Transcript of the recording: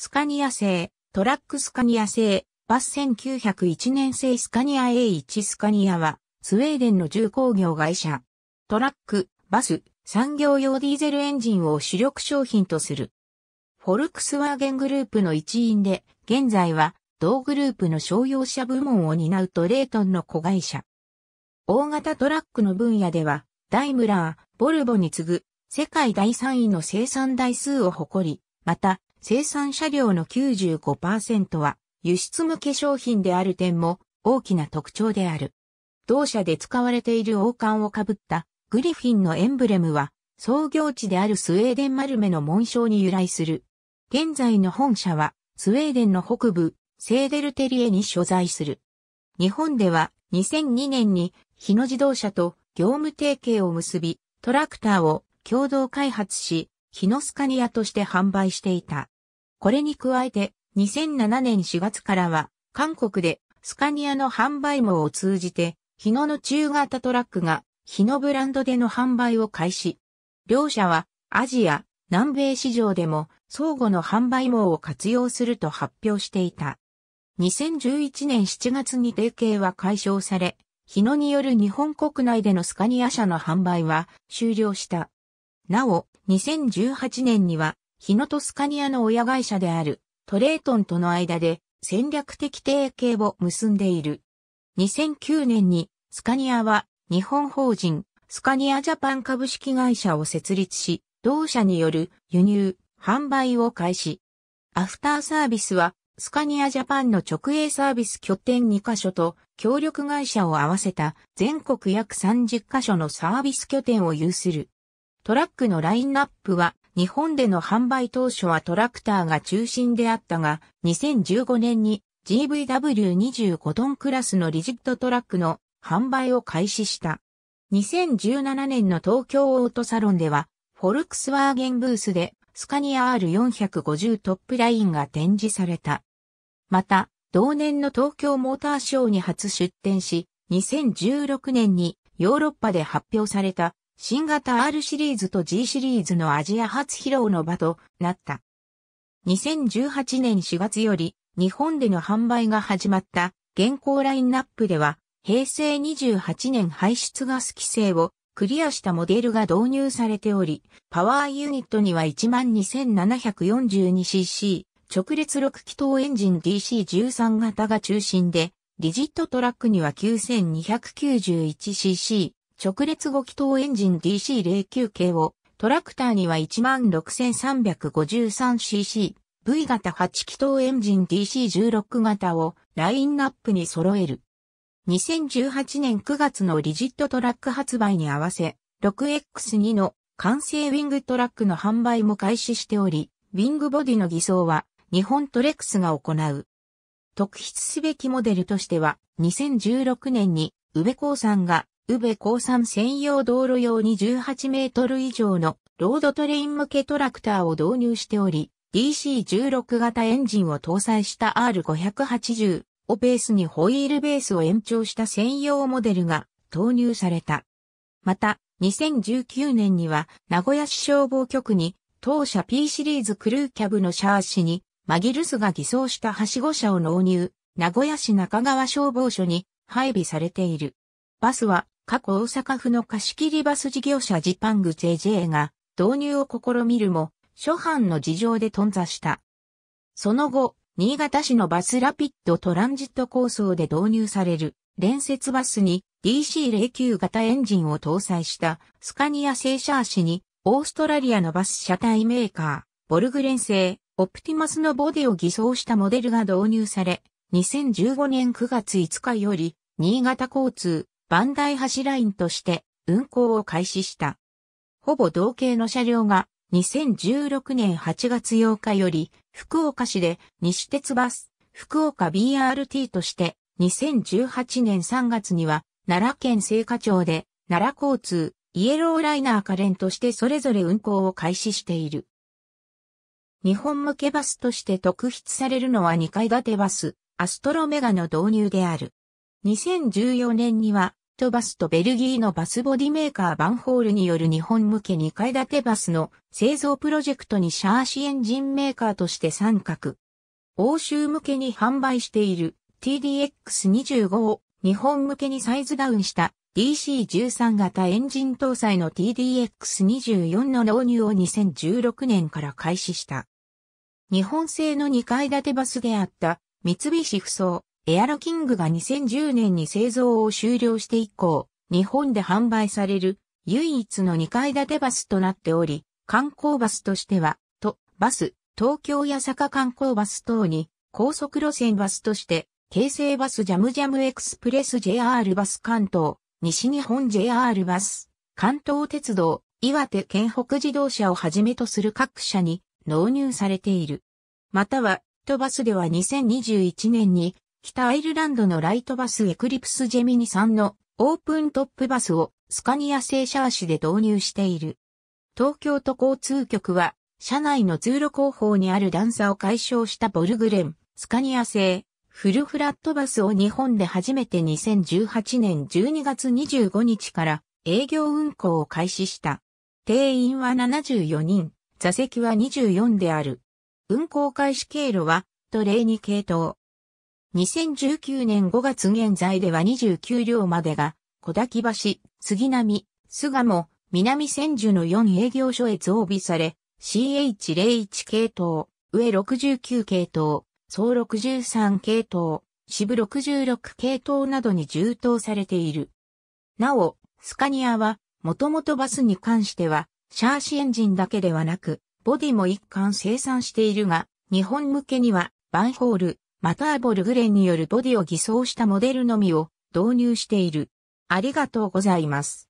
スカニア製、トラックスカニア製、バス1901年製スカニア A1 スカニアは、スウェーデンの重工業会社。トラック、バス、産業用ディーゼルエンジンを主力商品とする。フォルクスワーゲングループの一員で、現在は同グループの商用車部門を担うトレートンの子会社。大型トラックの分野では、ダイムラー、ボルボに次ぐ世界第3位の生産台数を誇り、また、生産車両の95%は輸出向け商品である点も大きな特徴である。同社で使われている王冠をかぶったグリフィンのエンブレムは創業地であるスウェーデン丸目の紋章に由来する。現在の本社はスウェーデンの北部セーデルテリエに所在する。日本では2002年に日野自動車と業務提携を結びトラクターを共同開発し、日野スカニアとして販売していた。これに加えて、2007年4月からは、韓国でスカニアの販売網を通じて、日野の中型トラックが日野ブランドでの販売を開始。両社はアジア、南米市場でも相互の販売網を活用すると発表していた。2011年7月に提携は解消され、日野による日本国内でのスカニア社の販売は終了した。なお、2018年には日野トスカニアの親会社であるトレートンとの間で戦略的提携を結んでいる。2009年にスカニアは日本法人スカニアジャパン株式会社を設立し、同社による輸入、販売を開始。アフターサービスはスカニアジャパンの直営サービス拠点2カ所と協力会社を合わせた全国約30カ所のサービス拠点を有する。トラックのラインナップは日本での販売当初はトラクターが中心であったが、2015年に GVW25 トンクラスのリジットトラックの販売を開始した。2017年の東京オートサロンでは、フォルクスワーゲンブースでスカニア R450 トップラインが展示された。また、同年の東京モーターショーに初出展し、2016年にヨーロッパで発表された新型 R シリーズと G シリーズのアジア初披露の場となった。2018年4月より日本での販売が始まった現行ラインナップでは平成28年排出ガス規制をクリアしたモデルが導入されており、パワーユニットには 12,742cc 直列6気筒エンジン DC13 型が中心で、リジットトラックには 9291cc 直列5気筒エンジン DC09 系を、トラクターには 16,353cc、V 型8気筒エンジン DC16 型をラインナップに揃える。2018年9月のリジットトラック発売に合わせ、6X2 の完成ウィングトラックの販売も開始しており、ウィングボディの偽装は日本トレックスが行う。特筆すべきモデルとしては、2016年に宇部興産が宇部高山専用道路用に18メートル以上のロードトレイン向けトラクターを導入しており、DC16 型エンジンを搭載した R580 をベースにホイールベースを延長した専用モデルが投入された。また、2019年には名古屋市消防局に当社 P シリーズクルーキャブのシャーシにマギルスが偽装したはしご車を納入、名古屋市中川消防署に配備されている。バスは過去大阪府の貸切バス事業者ジパング JJ が導入を試みるも、諸般の事情で頓挫した。その後、新潟市のバスラピッドトランジット構想で導入される連接バスに DC09 型エンジンを搭載したスカニア製車足にオーストラリアのバス車体メーカー、ボルグレン製、オプティマスのボディを偽装したモデルが導入され、2015年9月5日より、新潟交通、バンダイ橋ラインとして運行を開始した。ほぼ同型の車両が2016年8月8日より福岡市で西鉄バス福岡 BRT として2018年3月には奈良県聖火町で奈良交通イエローライナーカレンとしてそれぞれ運行を開始している。日本向けバスとして特筆されるのは2階建てバスアストロメガの導入である。2014年にはトバスとベルギーのバスボディメーカーバンホールによる日本向け2階建てバスの製造プロジェクトにシャーシエンジンメーカーとして参画。欧州向けに販売している TDX25 を日本向けにサイズダウンした DC13 型エンジン搭載の TDX24 の納入を2016年から開始した。日本製の2階建てバスであった三菱不走、エアロキングが2010年に製造を終了して以降、日本で販売される唯一の2階建てバスとなっており、観光バスとしては、と、バス、東京八坂観光バス等に、高速路線バスとして、京成バスジャムジャムエクスプレス JR バス関東、西日本 JR バス、関東鉄道、岩手県北自動車をはじめとする各社に納入されている。または、都バスでは2021年に北アイルランドのライトバスエクリプスジェミニ3のオープントップバスをスカニア製シャーシで導入している。東京都交通局は、車内の通路後方にある段差を解消したボルグレン、スカニア製、フルフラットバスを日本で初めて2018年12月25日から営業運行を開始した。定員は74人、座席は24である。運行開始経路は、トレーニ系統。2019年5月現在では29両までが、小滝橋、杉並、巣鴨、南千住の4営業所へ増備され、CH01 系統、上69系統、総63系統、支部66系統などに充当されている。なお、スカニアは、もともとバスに関しては、シャーシエンジンだけではなく、ボディも一貫生産しているが、日本向けには、バンホール、またアボルグレンによるボディを偽装したモデルのみを導入している。ありがとうございます。